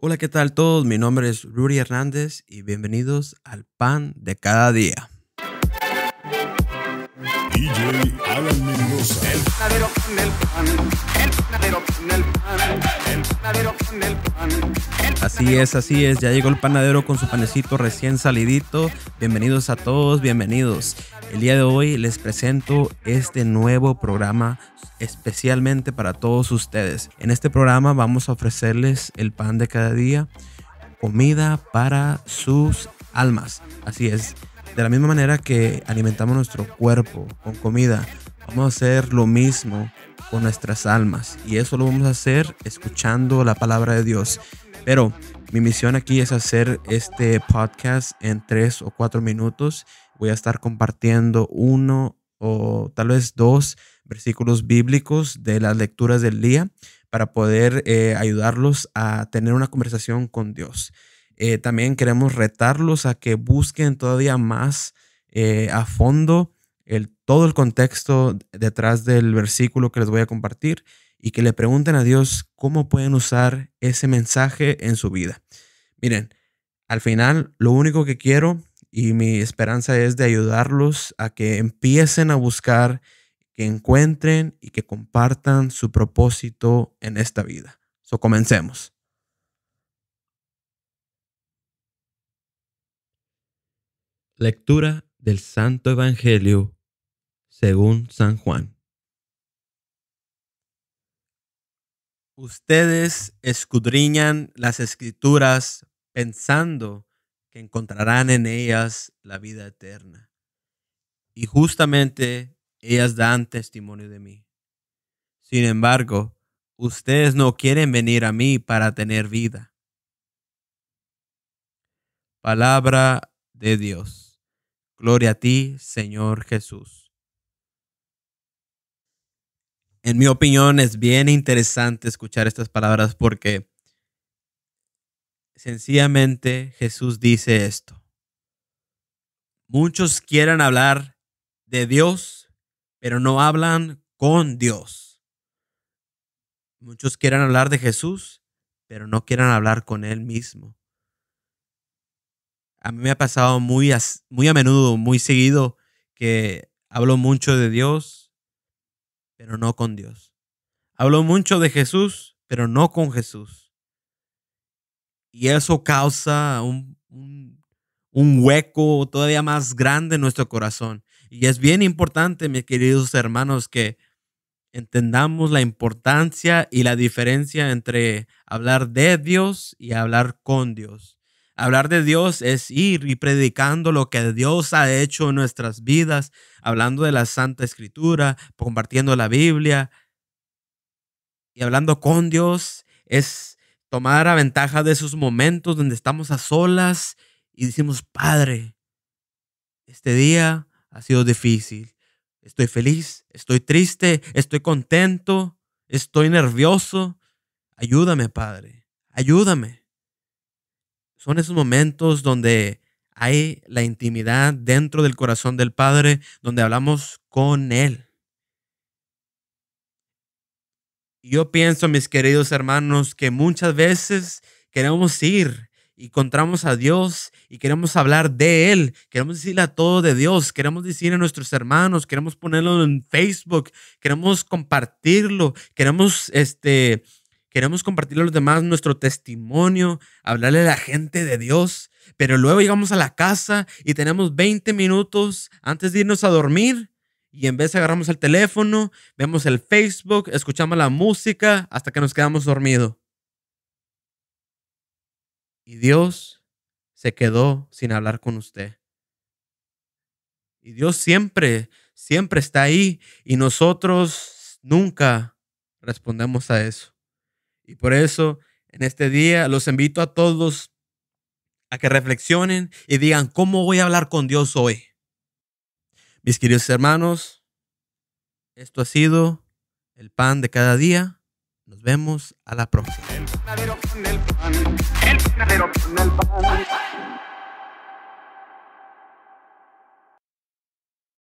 Hola, ¿qué tal todos? Mi nombre es Ruri Hernández y bienvenidos al Pan de Cada Día. Así es, así es, ya llegó el panadero con su panecito recién salidito. Bienvenidos a todos, bienvenidos. El día de hoy les presento este nuevo programa especialmente para todos ustedes. En este programa vamos a ofrecerles el pan de cada día, comida para sus almas. Así es, de la misma manera que alimentamos nuestro cuerpo con comida, vamos a hacer lo mismo con nuestras almas. Y eso lo vamos a hacer escuchando la palabra de Dios. Pero mi misión aquí es hacer este podcast en tres o cuatro minutos voy a estar compartiendo uno o tal vez dos versículos bíblicos de las lecturas del día para poder eh, ayudarlos a tener una conversación con Dios. Eh, también queremos retarlos a que busquen todavía más eh, a fondo el, todo el contexto detrás del versículo que les voy a compartir y que le pregunten a Dios cómo pueden usar ese mensaje en su vida. Miren, al final lo único que quiero y mi esperanza es de ayudarlos a que empiecen a buscar, que encuentren y que compartan su propósito en esta vida. So, comencemos. Lectura del Santo Evangelio según San Juan. Ustedes escudriñan las escrituras pensando que encontrarán en ellas la vida eterna. Y justamente ellas dan testimonio de mí. Sin embargo, ustedes no quieren venir a mí para tener vida. Palabra de Dios. Gloria a ti, Señor Jesús. En mi opinión es bien interesante escuchar estas palabras porque sencillamente Jesús dice esto. Muchos quieren hablar de Dios, pero no hablan con Dios. Muchos quieren hablar de Jesús, pero no quieren hablar con Él mismo. A mí me ha pasado muy, muy a menudo, muy seguido, que hablo mucho de Dios, pero no con Dios. Hablo mucho de Jesús, pero no con Jesús. Y eso causa un, hueco todavía más grande en nuestro corazón. Y es bien importante, mis queridos hermanos, que entendamos la importancia y la diferencia entre hablar de Dios y hablar con Dios. Hablar de Dios es ir y predicando lo que Dios ha hecho en nuestras vidas, hablando de la Santa Escritura, compartiendo la Biblia y hablando con Dios es tomar a ventaja de esos momentos donde estamos a solas y decimos, Padre, este día ha sido difícil. Estoy feliz, estoy triste, estoy contento, estoy nervioso. Ayúdame, Padre, ayúdame. Son esos momentos donde hay la intimidad dentro del corazón del Padre, donde hablamos con Él. Yo pienso, mis queridos hermanos, que muchas veces queremos ir y encontramos a Dios y queremos hablar de Él, queremos decirle a todo de Dios, queremos decir a nuestros hermanos, queremos ponerlo en Facebook, queremos compartirlo, queremos este, queremos compartirle a los demás nuestro testimonio, hablarle a la gente de Dios, pero luego llegamos a la casa y tenemos 20 minutos antes de irnos a dormir y en vez agarramos el teléfono, vemos el Facebook, escuchamos la música hasta que nos quedamos dormidos. Y Dios se quedó sin hablar con usted. Y Dios siempre, siempre está ahí y nosotros nunca respondemos a eso. Y por eso, en este día, los invito a todos a que reflexionen y digan, ¿cómo voy a hablar con Dios hoy? Mis queridos hermanos, esto ha sido el pan de cada día. Nos vemos a la próxima.